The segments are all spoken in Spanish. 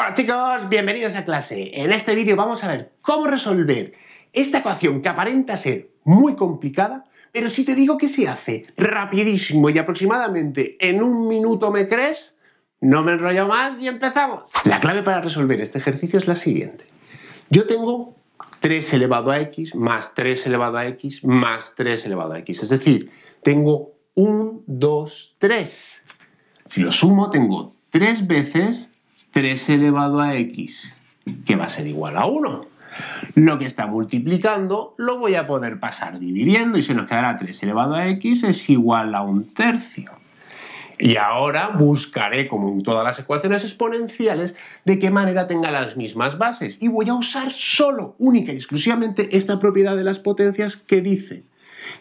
Hola chicos, bienvenidos a clase. En este vídeo vamos a ver cómo resolver esta ecuación que aparenta ser muy complicada, pero si te digo que se hace rapidísimo y aproximadamente en un minuto me crees, no me enrollo más y empezamos. La clave para resolver este ejercicio es la siguiente. Yo tengo 3 elevado a x más 3 elevado a x más 3 elevado a x, es decir, tengo 1, 2, 3. Si lo sumo tengo 3 veces 3 elevado a x, que va a ser igual a 1. Lo que está multiplicando lo voy a poder pasar dividiendo y se nos quedará 3 elevado a x es igual a un tercio. Y ahora buscaré, como en todas las ecuaciones exponenciales, de qué manera tenga las mismas bases. Y voy a usar solo, única y exclusivamente, esta propiedad de las potencias que dice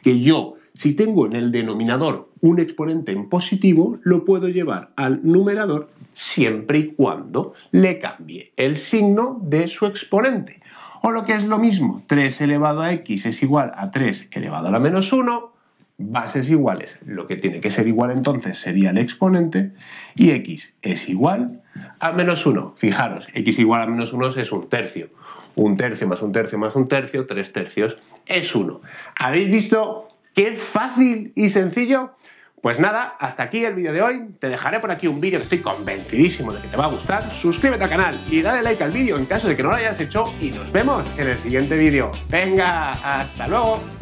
que yo si tengo en el denominador un exponente en positivo, lo puedo llevar al numerador siempre y cuando le cambie el signo de su exponente. O lo que es lo mismo, 3 elevado a x es igual a 3 elevado a la menos 1, bases iguales. Lo que tiene que ser igual entonces sería el exponente y x es igual a menos 1. Fijaros, x igual a menos 1 es un tercio. Un tercio más un tercio más un tercio, tres tercios es 1. ¿Habéis visto ¡Qué fácil y sencillo! Pues nada, hasta aquí el vídeo de hoy. Te dejaré por aquí un vídeo que estoy convencidísimo de que te va a gustar. Suscríbete al canal y dale like al vídeo en caso de que no lo hayas hecho y nos vemos en el siguiente vídeo. ¡Venga! ¡Hasta luego!